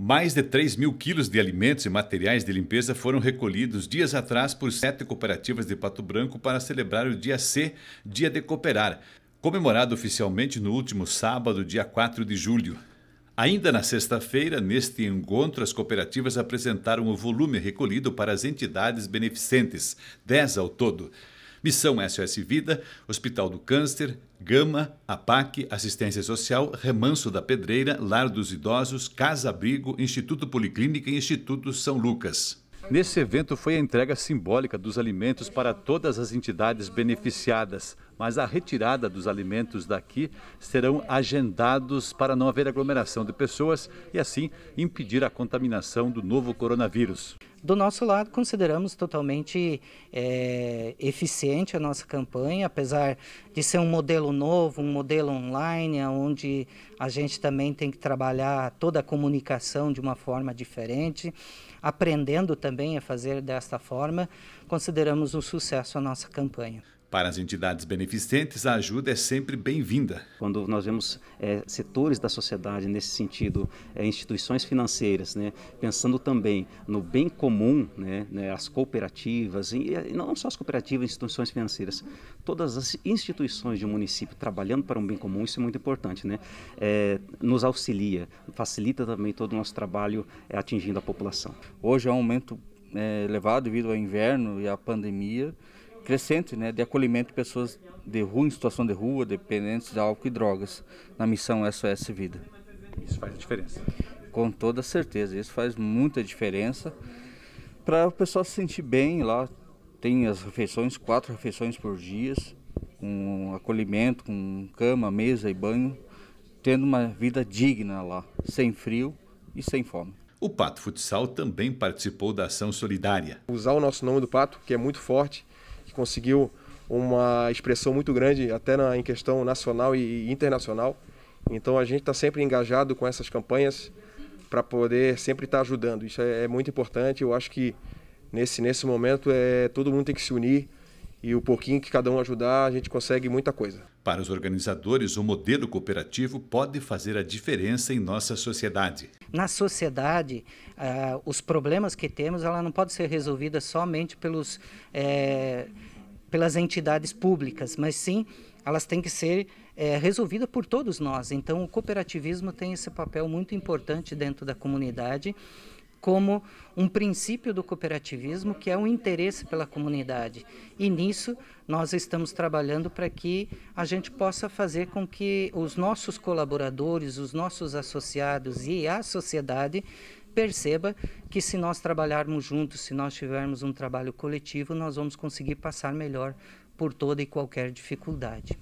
Mais de 3 mil quilos de alimentos e materiais de limpeza foram recolhidos dias atrás por sete cooperativas de Pato Branco para celebrar o Dia C, Dia de Cooperar, comemorado oficialmente no último sábado, dia 4 de julho. Ainda na sexta-feira, neste encontro, as cooperativas apresentaram o volume recolhido para as entidades beneficentes, 10 ao todo. Missão SOS Vida, Hospital do Câncer, Gama, APAC, Assistência Social, Remanso da Pedreira, Lar dos Idosos, Casa Abrigo, Instituto Policlínica e Instituto São Lucas. Nesse evento foi a entrega simbólica dos alimentos para todas as entidades beneficiadas mas a retirada dos alimentos daqui serão agendados para não haver aglomeração de pessoas e, assim, impedir a contaminação do novo coronavírus. Do nosso lado, consideramos totalmente é, eficiente a nossa campanha, apesar de ser um modelo novo, um modelo online, onde a gente também tem que trabalhar toda a comunicação de uma forma diferente, aprendendo também a fazer desta forma. Consideramos um sucesso a nossa campanha. Para as entidades beneficentes, a ajuda é sempre bem-vinda. Quando nós vemos é, setores da sociedade nesse sentido, é, instituições financeiras, né, pensando também no bem comum, né, né, as cooperativas, e, e não só as cooperativas, instituições financeiras, todas as instituições de um município trabalhando para um bem comum, isso é muito importante, né, é, nos auxilia, facilita também todo o nosso trabalho atingindo a população. Hoje é um aumento elevado devido ao inverno e à pandemia crescente né, de acolhimento de pessoas de rua, em situação de rua, dependentes de álcool e drogas, na missão SOS Vida. Isso faz diferença? Com toda certeza, isso faz muita diferença para o pessoal se sentir bem lá. Tem as refeições, quatro refeições por dia, com acolhimento, com cama, mesa e banho, tendo uma vida digna lá, sem frio e sem fome. O Pato Futsal também participou da ação solidária. Usar o nosso nome do Pato, que é muito forte, conseguiu uma expressão muito grande, até na, em questão nacional e internacional. Então a gente está sempre engajado com essas campanhas para poder sempre estar tá ajudando. Isso é, é, muito importante. Eu acho que nesse, nesse momento é, todo mundo tem que se unir e o pouquinho que cada um ajudar, a gente consegue muita coisa. Para os organizadores, o modelo cooperativo pode fazer a diferença em nossa sociedade. Na sociedade, uh, os problemas que temos, ela não pode ser resolvida somente pelos, é, pelas entidades públicas, mas sim elas têm que ser é, resolvidas por todos nós. Então, o cooperativismo tem esse papel muito importante dentro da comunidade como um princípio do cooperativismo, que é o um interesse pela comunidade. E nisso nós estamos trabalhando para que a gente possa fazer com que os nossos colaboradores, os nossos associados e a sociedade perceba que se nós trabalharmos juntos, se nós tivermos um trabalho coletivo, nós vamos conseguir passar melhor por toda e qualquer dificuldade.